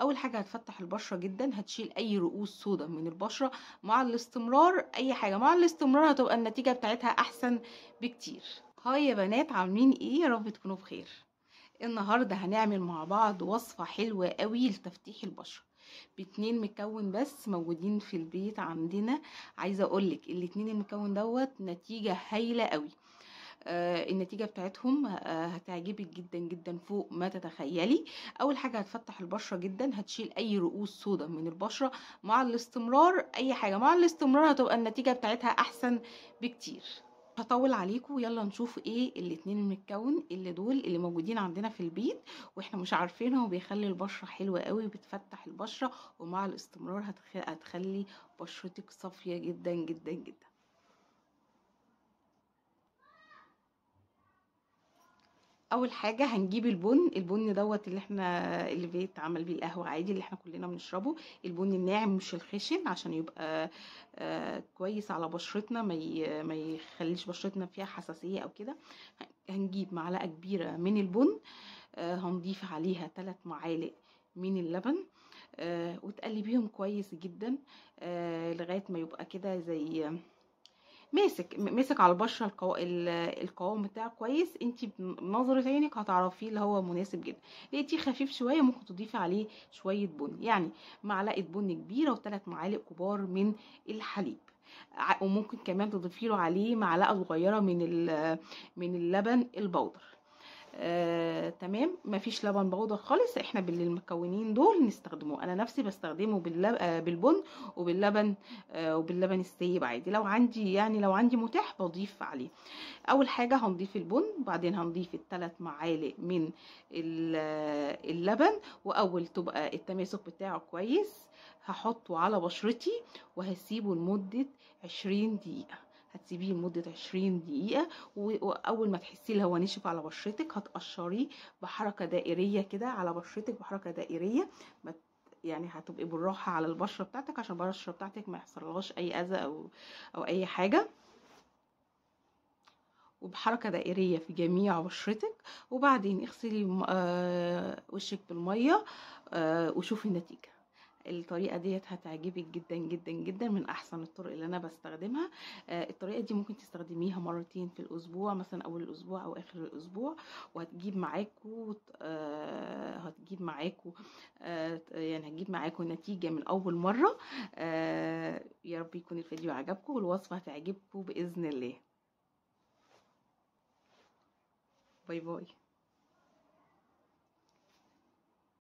اول حاجه هتفتح البشره جدا هتشيل اي رؤوس سودا من البشره مع الاستمرار اي حاجه مع الاستمرار هتبقى النتيجه بتاعتها احسن بكتير هاي يا بنات عاملين ايه يا رب تكونوا بخير النهارده هنعمل مع بعض وصفه حلوه قوي لتفتيح البشره باتنين مكون بس موجودين في البيت عندنا عايزه اقولك الاتنين المكون دوت نتيجه هايله قوي آه، النتيجة بتاعتهم آه، هتعجبك جدا جدا فوق ما تتخيلي اول حاجة هتفتح البشرة جدا هتشيل اي رؤوس سودا من البشرة مع الاستمرار اي حاجة مع الاستمرار هتبقى النتيجة بتاعتها احسن بكتير هطول عليكم يلا نشوف ايه الاتنين المتكون اللي دول اللي موجودين عندنا في البيت واحنا مش عارفينها وبيخلي البشره حلوه قوي بتفتح البشره ومع الاستمرار هتخلي بشرتك صافيه جدا جدا جدا اول حاجه هنجيب البن البن دوت اللي احنا اللي بيتعمل بيه القهوه عادي اللي احنا كلنا بنشربه البن الناعم مش الخشن عشان يبقى آه كويس على بشرتنا ما ما يخليش بشرتنا فيها حساسيه او كده هنجيب معلقه كبيره من البن آه هنضيف عليها ثلاث معالق من اللبن آه وتقلبيهم كويس جدا آه، لغايه ما يبقى كده زي ماسك ماسك على البشره القو... القوام بتاعه كويس انت بنظره عينك هتعرفيه اللي هو مناسب جدا لقيتيه خفيف شويه ممكن تضيفي عليه شويه بن يعني معلقه بن كبيره وثلاث معالق كبار من الحليب وممكن كمان تضيفي له عليه معلقه صغيره من من اللبن البودر آه، تمام مفيش لبن بودر خالص احنا بالمكونين دول نستخدمه انا نفسي بستخدمه باللب... آه، بالبن وباللبن آه، وباللبن السيب عادي لو عندي يعني لو عندي متاح بضيف عليه اول حاجه هنضيف البن وبعدين هنضيف الثلاث معالق من آه، اللبن واول تبقى التماسك بتاعه كويس هحطه على بشرتي وهسيبه لمده 20 دقيقه هتسيبيه لمده عشرين دقيقه واول ما تحسي اللي هو نشف على بشرتك هتقشريه بحركه دائريه كده على بشرتك بحركه دائريه يعني هتبقي بالراحه على البشره بتاعتك عشان البشره بتاعتك ما يحصلهاش اي اذى او او اي حاجه وبحركة دائرية في جميع بشرتك وبعدين اغسلي آه، وشك بالمية آه، وشوفي النتيجة الطريقه ديت هتعجبك جدا جدا جدا من احسن الطرق اللي انا بستخدمها آه، الطريقه دي ممكن تستخدميها مرتين في الاسبوع مثلا اول الاسبوع او اخر الاسبوع وهتجيب معاكوا آه، هتجيب معاكوا آه، يعني هتجيب معاكوا نتيجه من اول مره يا رب يكون الفيديو عجبكم والوصفه هتعجبكم باذن الله باي باي